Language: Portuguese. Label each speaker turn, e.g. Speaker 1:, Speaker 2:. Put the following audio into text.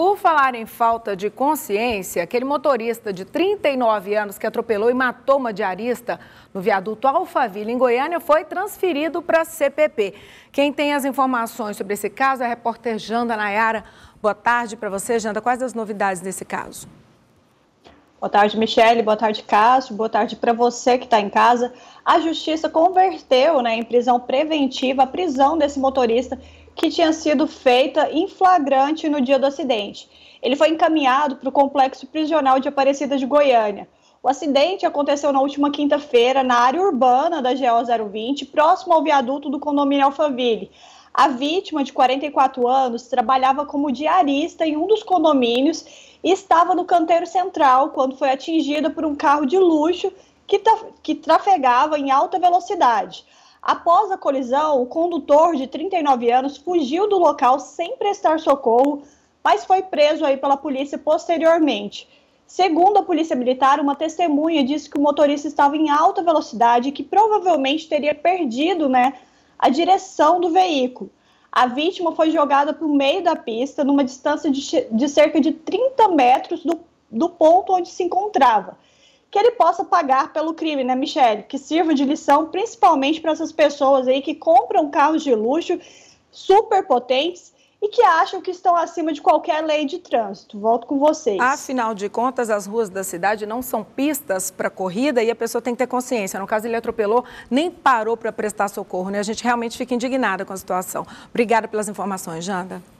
Speaker 1: Por falar em falta de consciência, aquele motorista de 39 anos que atropelou e matou uma diarista no viaduto Alphaville, em Goiânia, foi transferido para a CPP. Quem tem as informações sobre esse caso é a repórter Janda Nayara. Boa tarde para você, Janda. Quais as novidades desse caso?
Speaker 2: Boa tarde, Michele. Boa tarde, Cássio. Boa tarde para você que está em casa. A Justiça converteu né, em prisão preventiva a prisão desse motorista que tinha sido feita em flagrante no dia do acidente. Ele foi encaminhado para o complexo prisional de Aparecida de Goiânia. O acidente aconteceu na última quinta-feira na área urbana da GO 020, próximo ao viaduto do condomínio Alphaville. A vítima, de 44 anos, trabalhava como diarista em um dos condomínios e estava no canteiro central quando foi atingida por um carro de luxo que, trafegava em alta velocidade. Após a colisão, o condutor de 39 anos fugiu do local sem prestar socorro, mas foi preso aí pela polícia posteriormente. Segundo a Polícia Militar, uma testemunha disse que o motorista estava em alta velocidade e que provavelmente teria perdido né, a direção do veículo. A vítima foi jogada para o meio da pista, numa distância de, de cerca de 30 metros do, do ponto onde se encontrava que ele possa pagar pelo crime, né, Michele? Que sirva de lição principalmente para essas pessoas aí que compram carros de luxo super potentes e que acham que estão acima de qualquer lei de
Speaker 1: trânsito. Volto com vocês. Afinal de contas, as ruas da cidade não são pistas para corrida e a pessoa tem que ter consciência. No caso, ele atropelou, nem parou para prestar socorro. Né? A gente realmente fica indignada com a situação. Obrigada pelas informações, Janda.